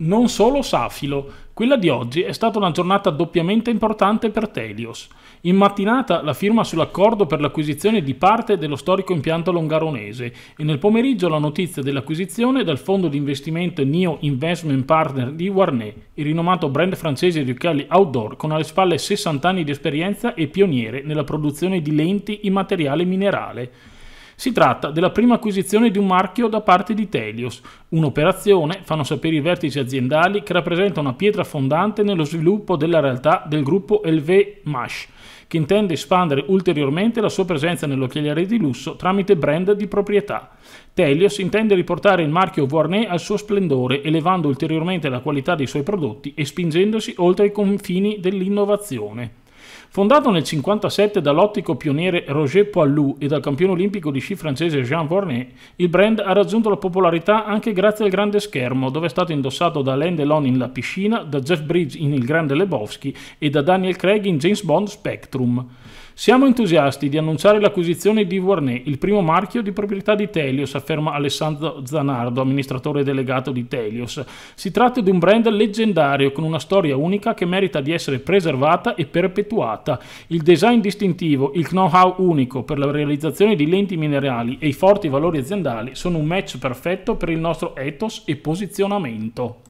Non solo Safilo, quella di oggi è stata una giornata doppiamente importante per Telios. In mattinata la firma sull'accordo per l'acquisizione di parte dello storico impianto longaronese e nel pomeriggio la notizia dell'acquisizione dal fondo di investimento NIO Investment Partner di Warnet, il rinomato brand francese di occhiali outdoor con alle spalle 60 anni di esperienza e pioniere nella produzione di lenti in materiale minerale. Si tratta della prima acquisizione di un marchio da parte di Telios, un'operazione, fanno sapere i vertici aziendali, che rappresenta una pietra fondante nello sviluppo della realtà del gruppo LV Mash, che intende espandere ulteriormente la sua presenza nell'occhialiere di lusso tramite brand di proprietà. Telios intende riportare il marchio Warney al suo splendore, elevando ulteriormente la qualità dei suoi prodotti e spingendosi oltre i confini dell'innovazione. Fondato nel 1957 dall'ottico pioniere Roger Poilou e dal campione olimpico di sci francese Jean Vornet, il brand ha raggiunto la popolarità anche grazie al grande schermo, dove è stato indossato da Alain Delon in La piscina, da Jeff Bridge in Il grande Lebowski e da Daniel Craig in James Bond Spectrum. Siamo entusiasti di annunciare l'acquisizione di Warnè, il primo marchio di proprietà di Telios, afferma Alessandro Zanardo, amministratore delegato di Telios. Si tratta di un brand leggendario con una storia unica che merita di essere preservata e perpetuata. Il design distintivo, il know-how unico per la realizzazione di lenti minerali e i forti valori aziendali sono un match perfetto per il nostro ethos e posizionamento.